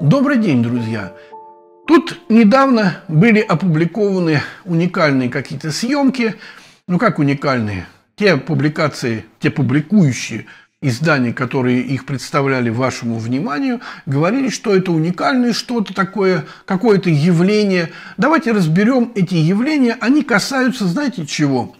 Добрый день, друзья! Тут недавно были опубликованы уникальные какие-то съемки. Ну как уникальные? Те публикации, те публикующие издания, которые их представляли вашему вниманию, говорили, что это уникальное что-то такое, какое-то явление. Давайте разберем эти явления. Они касаются, знаете чего?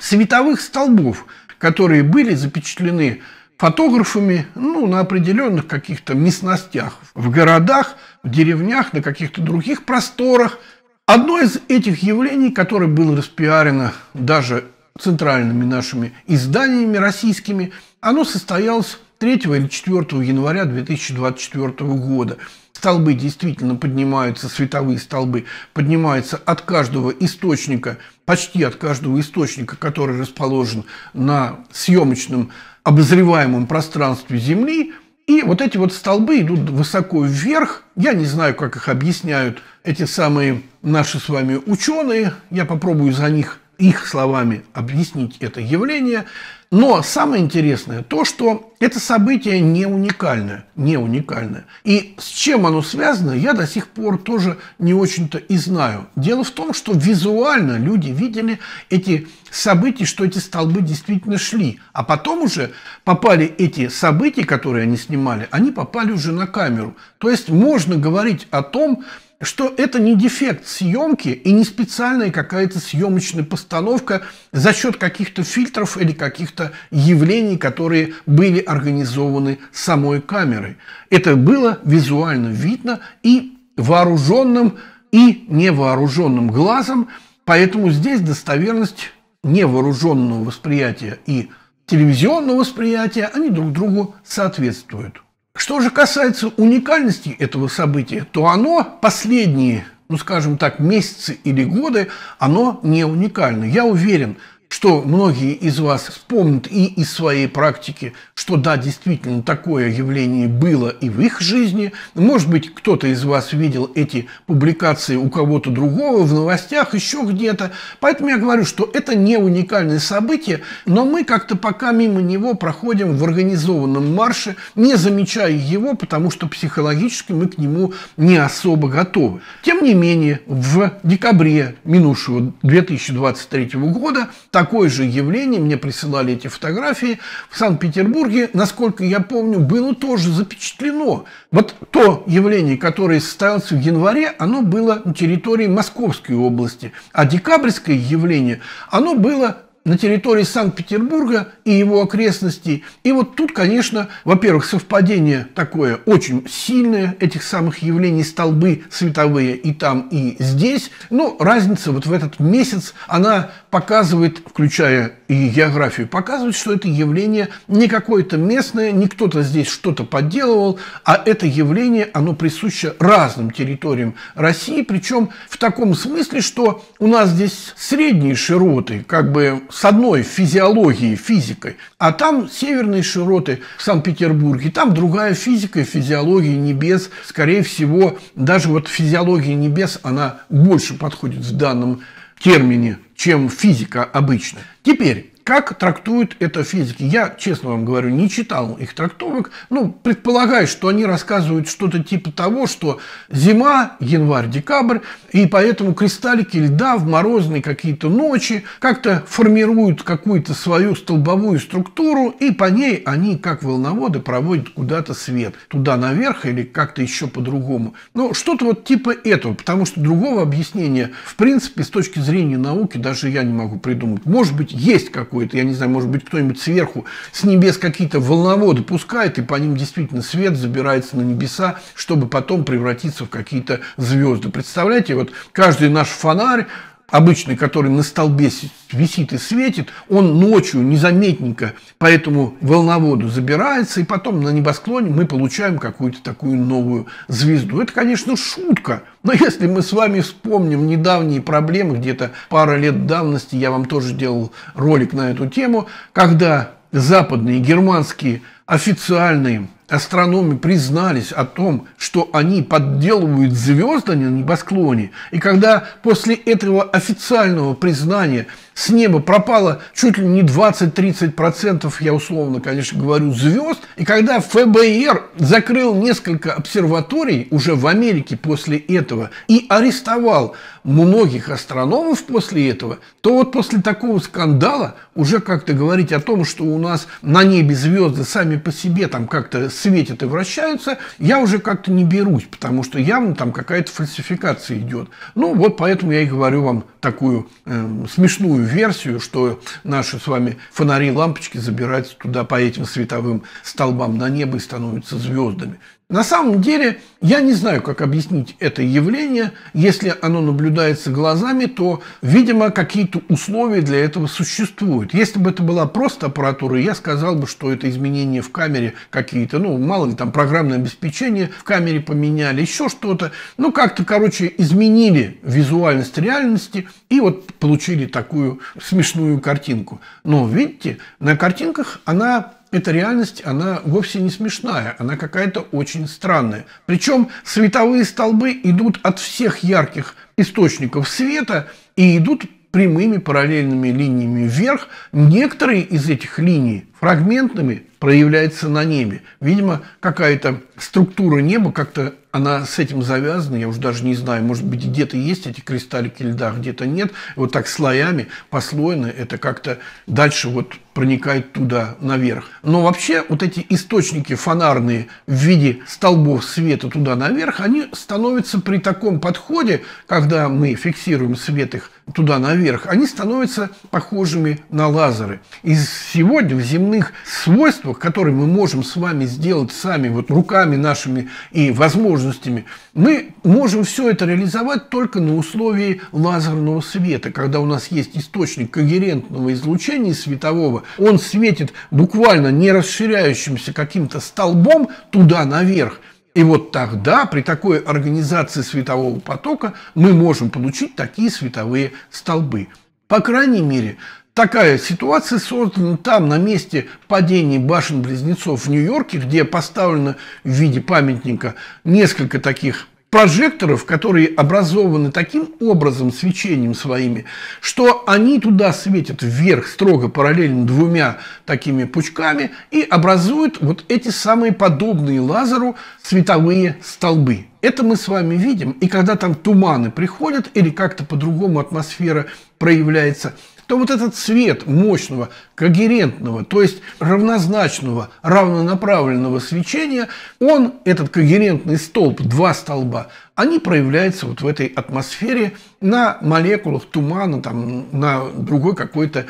Световых столбов, которые были запечатлены фотографами ну, на определенных каких-то местностях, в городах, в деревнях, на каких-то других просторах. Одно из этих явлений, которое было распиарено даже центральными нашими изданиями российскими. Оно состоялось 3 или 4 января 2024 года. Столбы действительно поднимаются, световые столбы поднимаются от каждого источника, почти от каждого источника, который расположен на съемочном обозреваемом пространстве Земли, и вот эти вот столбы идут высоко вверх. Я не знаю, как их объясняют эти самые наши с вами ученые. Я попробую за них их словами объяснить это явление. Но самое интересное то, что это событие не уникальное, не уникальное. И с чем оно связано, я до сих пор тоже не очень-то и знаю. Дело в том, что визуально люди видели эти события, что эти столбы действительно шли. А потом уже попали эти события, которые они снимали, они попали уже на камеру. То есть можно говорить о том, что это не дефект съемки и не специальная какая-то съемочная постановка за счет каких-то фильтров или каких-то явлений, которые были организованы самой камерой. Это было визуально видно и вооруженным, и невооруженным глазом, поэтому здесь достоверность невооруженного восприятия и телевизионного восприятия, они друг другу соответствуют. Что же касается уникальности этого события, то оно последние, ну скажем так, месяцы или годы, оно не уникально. Я уверен, что многие из вас вспомнят и из своей практики, что да, действительно, такое явление было и в их жизни. Может быть, кто-то из вас видел эти публикации у кого-то другого в новостях, еще где-то. Поэтому я говорю, что это не уникальное событие, но мы как-то пока мимо него проходим в организованном марше, не замечая его, потому что психологически мы к нему не особо готовы. Тем не менее, в декабре минувшего 2023 года такое же явление, мне присылали эти фотографии, в Санкт-Петербурге, насколько я помню, было тоже запечатлено. Вот то явление, которое состоялось в январе, оно было на территории Московской области, а декабрьское явление, оно было на территории Санкт-Петербурга и его окрестностей. И вот тут, конечно, во-первых, совпадение такое очень сильное этих самых явлений, столбы световые и там, и здесь. Но разница вот в этот месяц, она показывает, включая и географию, показывает, что это явление не какое-то местное, не кто-то здесь что-то подделывал, а это явление, оно присуще разным территориям России, причем в таком смысле, что у нас здесь средние широты, как бы с одной физиологией, физикой, а там северные широты в Санкт-Петербурге, там другая физика и физиология небес. Скорее всего, даже вот физиология небес, она больше подходит в данном термине, чем физика обычно. Теперь, как трактуют это физики? Я, честно вам говорю, не читал их трактовок. Ну, предполагаю, что они рассказывают что-то типа того, что зима, январь, декабрь, и поэтому кристаллики льда в морозные какие-то ночи как-то формируют какую-то свою столбовую структуру, и по ней они, как волноводы, проводят куда-то свет. Туда наверх или как-то еще по-другому. Но ну, что-то вот типа этого, потому что другого объяснения, в принципе, с точки зрения науки даже я не могу придумать. Может быть, есть какую-то какой-то, я не знаю, может быть, кто-нибудь сверху, с небес какие-то волноводы пускает, и по ним действительно свет забирается на небеса, чтобы потом превратиться в какие-то звезды. Представляете, вот каждый наш фонарь, обычный, который на столбе висит и светит, он ночью незаметненько по этому волноводу забирается, и потом на небосклоне мы получаем какую-то такую новую звезду. Это, конечно, шутка, но если мы с вами вспомним недавние проблемы, где-то пара лет давности, я вам тоже делал ролик на эту тему, когда западные германские официальные астрономы признались о том, что они подделывают звезды на небосклоне, и когда после этого официального признания с неба пропало чуть ли не 20-30%, я условно, конечно, говорю, звезд, и когда ФБР закрыл несколько обсерваторий уже в Америке после этого и арестовал многих астрономов после этого, то вот после такого скандала уже как-то говорить о том, что у нас на небе звезды сами по себе там как-то светят и вращаются, я уже как-то не берусь, потому что явно там какая-то фальсификация идет. Ну, вот поэтому я и говорю вам такую э, смешную версию, что наши с вами фонари, лампочки забираются туда по этим световым столбам на небо и становятся звездами. На самом деле, я не знаю, как объяснить это явление. Если оно наблюдается глазами, то, видимо, какие-то условия для этого существуют. Если бы это была просто аппаратура, я сказал бы, что это изменения в камере какие-то, ну, мало ли, там, программное обеспечение в камере поменяли, еще что-то. Ну, как-то, короче, изменили визуальность реальности, и вот получили такую смешную картинку. Но видите, на картинках она эта реальность, она вовсе не смешная, она какая-то очень странная. Причем световые столбы идут от всех ярких источников света и идут прямыми параллельными линиями вверх. Некоторые из этих линий фрагментными проявляется на небе. Видимо, какая-то структура неба, как-то она с этим завязана, я уже даже не знаю, может быть, где-то есть эти кристаллики льда, где-то нет. Вот так слоями, послойно, это как-то дальше вот проникает туда, наверх. Но вообще вот эти источники фонарные в виде столбов света туда наверх, они становятся при таком подходе, когда мы фиксируем свет их туда наверх, они становятся похожими на лазеры. И сегодня в земном иных свойствах, которые мы можем с вами сделать сами, вот руками нашими и возможностями, мы можем все это реализовать только на условии лазерного света, когда у нас есть источник когерентного излучения светового, он светит буквально не расширяющимся каким-то столбом туда наверх, и вот тогда при такой организации светового потока мы можем получить такие световые столбы. По крайней мере, такая ситуация создана там, на месте падения башен-близнецов в Нью-Йорке, где поставлено в виде памятника несколько таких прожекторов, которые образованы таким образом свечением своими, что они туда светят вверх строго параллельно двумя такими пучками и образуют вот эти самые подобные лазеру световые столбы. Это мы с вами видим, и когда там туманы приходят или как-то по-другому атмосфера проявляется – то вот этот свет мощного, когерентного, то есть равнозначного, равнонаправленного свечения, он, этот когерентный столб, два столба, они проявляются вот в этой атмосфере на молекулах тумана, там, на другой какой-то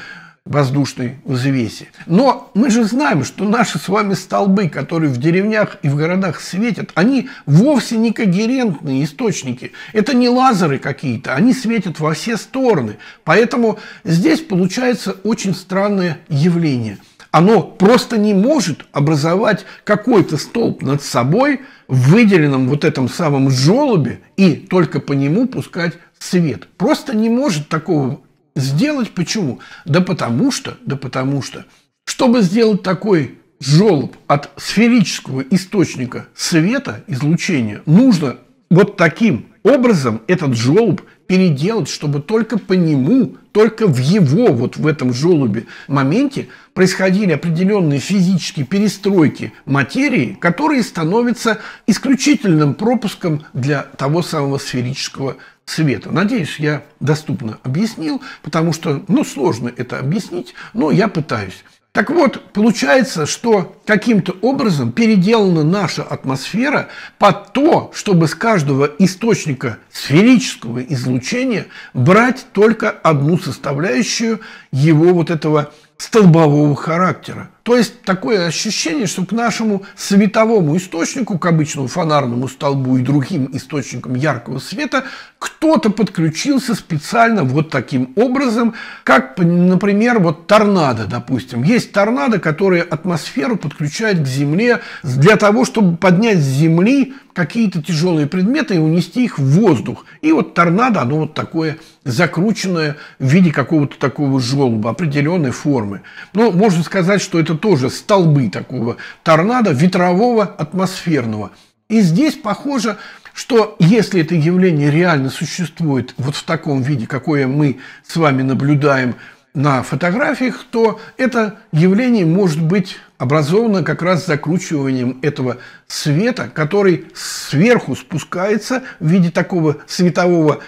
воздушной взвеси. Но мы же знаем, что наши с вами столбы, которые в деревнях и в городах светят, они вовсе не когерентные источники. Это не лазеры какие-то, они светят во все стороны. Поэтому здесь получается очень странное явление. Оно просто не может образовать какой-то столб над собой в выделенном вот этом самом желобе и только по нему пускать свет. Просто не может такого Сделать почему? Да потому что, да потому что, чтобы сделать такой желоб от сферического источника света, излучения, нужно вот таким образом этот желоб переделать, чтобы только по нему, только в его, вот в этом желобе моменте происходили определенные физические перестройки материи, которые становятся исключительным пропуском для того самого сферического света. Надеюсь, я доступно объяснил, потому что, ну, сложно это объяснить, но я пытаюсь. Так вот, получается, что каким-то образом переделана наша атмосфера под то, чтобы с каждого источника сферического излучения брать только одну составляющую его вот этого столбового характера. То есть такое ощущение, что к нашему световому источнику, к обычному фонарному столбу и другим источникам яркого света, кто-то подключился специально вот таким образом, как, например, вот торнадо, допустим. Есть торнадо, которые атмосферу подключают к Земле для того, чтобы поднять с Земли какие-то тяжелые предметы и унести их в воздух. И вот торнадо, оно вот такое закрученное в виде какого-то такого желоба определенной формы. Но ну, можно сказать, что это тоже столбы такого торнадо, ветрового, атмосферного. И здесь похоже, что если это явление реально существует вот в таком виде, какое мы с вами наблюдаем на фотографиях, то это явление может быть образовано как раз закручиванием этого света, который сверху спускается в виде такого светового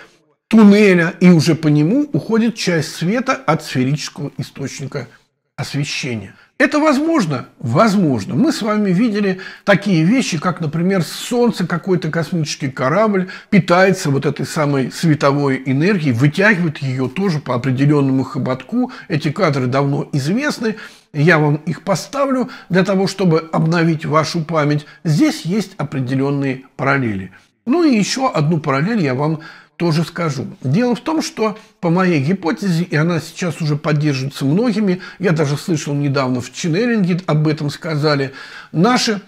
туннеля, и уже по нему уходит часть света от сферического источника освещения. Это возможно? Возможно. Мы с вами видели такие вещи, как, например, Солнце, какой-то космический корабль питается вот этой самой световой энергией, вытягивает ее тоже по определенному хоботку. Эти кадры давно известны. Я вам их поставлю для того, чтобы обновить вашу память. Здесь есть определенные параллели. Ну и еще одну параллель я вам тоже скажу. Дело в том, что по моей гипотезе, и она сейчас уже поддерживается многими, я даже слышал недавно в Ченнелинге об этом сказали, наши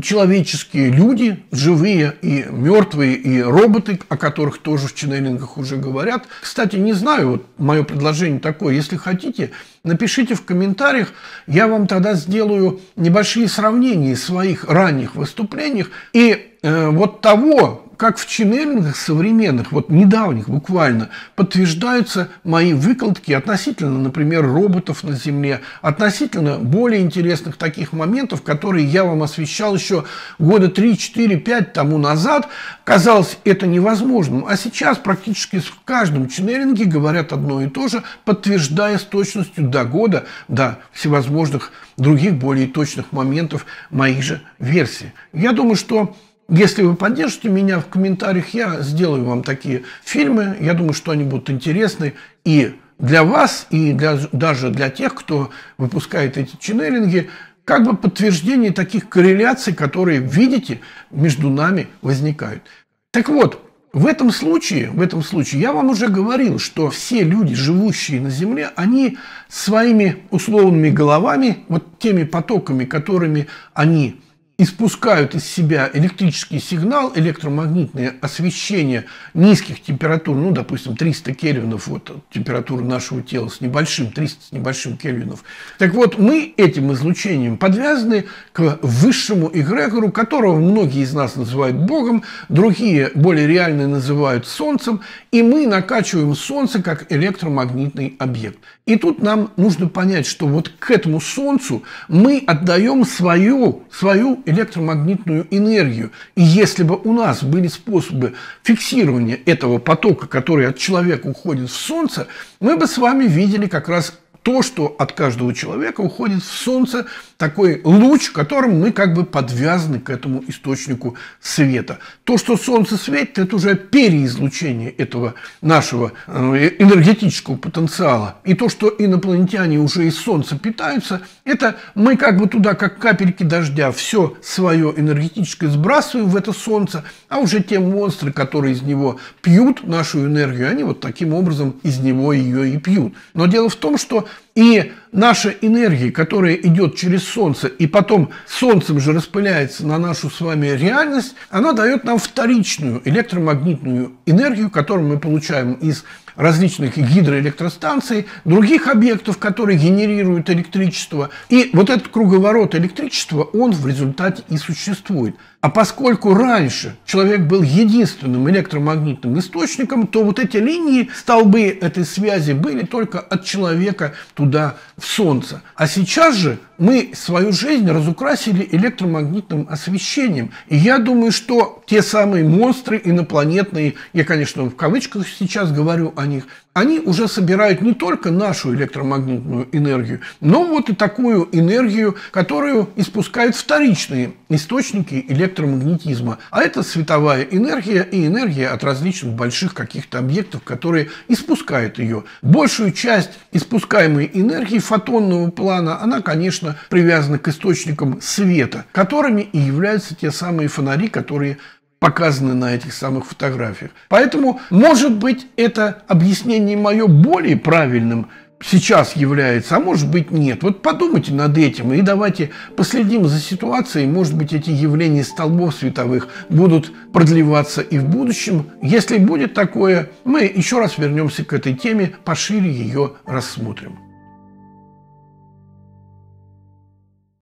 человеческие люди, живые и мертвые, и роботы, о которых тоже в ченнелингах уже говорят. Кстати, не знаю, вот мое предложение такое, если хотите, напишите в комментариях, я вам тогда сделаю небольшие сравнения своих ранних выступлениях и э, вот того, как в ченнелингах современных, вот недавних буквально, подтверждаются мои выкладки относительно, например, роботов на Земле, относительно более интересных таких моментов, которые я вам освещал еще года 3, 4, 5 тому назад. Казалось это невозможным. А сейчас практически в каждом ченнелинге говорят одно и то же, подтверждая с точностью до года, до всевозможных других более точных моментов моих же версий. Я думаю, что если вы поддержите меня в комментариях, я сделаю вам такие фильмы. Я думаю, что они будут интересны и для вас, и для, даже для тех, кто выпускает эти ченнелинги, как бы подтверждение таких корреляций, которые, видите, между нами возникают. Так вот, в этом случае, в этом случае я вам уже говорил, что все люди, живущие на Земле, они своими условными головами, вот теми потоками, которыми они испускают из себя электрический сигнал, электромагнитное освещение низких температур, ну, допустим, 300 кельвинов, вот температура нашего тела с небольшим, 300 с небольшим кельвинов. Так вот, мы этим излучением подвязаны к высшему эгрегору, которого многие из нас называют Богом, другие более реальные называют Солнцем, и мы накачиваем Солнце как электромагнитный объект. И тут нам нужно понять, что вот к этому Солнцу мы отдаем свою, свою электромагнитную энергию. И если бы у нас были способы фиксирования этого потока, который от человека уходит в Солнце, мы бы с вами видели как раз то, что от каждого человека уходит в солнце, такой луч, которым мы как бы подвязаны к этому источнику света. То, что солнце светит, это уже переизлучение этого нашего э, энергетического потенциала. И то, что инопланетяне уже из солнца питаются, это мы как бы туда, как капельки дождя, все свое энергетическое сбрасываем в это солнце, а уже те монстры, которые из него пьют нашу энергию, они вот таким образом из него ее и пьют. Но дело в том, что и наша энергия, которая идет через Солнце и потом Солнцем же распыляется на нашу с вами реальность, она дает нам вторичную электромагнитную энергию, которую мы получаем из различных гидроэлектростанций, других объектов, которые генерируют электричество. И вот этот круговорот электричества, он в результате и существует. А поскольку раньше человек был единственным электромагнитным источником, то вот эти линии, столбы этой связи были только от человека туда в Солнца. А сейчас же мы свою жизнь разукрасили электромагнитным освещением. И я думаю, что те самые монстры инопланетные, я, конечно, в кавычках сейчас говорю о них, они уже собирают не только нашу электромагнитную энергию, но вот и такую энергию, которую испускают вторичные источники электромагнетизма. А это световая энергия и энергия от различных больших каких-то объектов, которые испускают ее. Большую часть испускаемой энергии фотонного плана, она, конечно, конечно, привязаны к источникам света, которыми и являются те самые фонари, которые показаны на этих самых фотографиях. Поэтому, может быть, это объяснение мое более правильным сейчас является, а может быть нет. Вот подумайте над этим и давайте последим за ситуацией. Может быть, эти явления столбов световых будут продлеваться и в будущем. Если будет такое, мы еще раз вернемся к этой теме, пошире ее рассмотрим.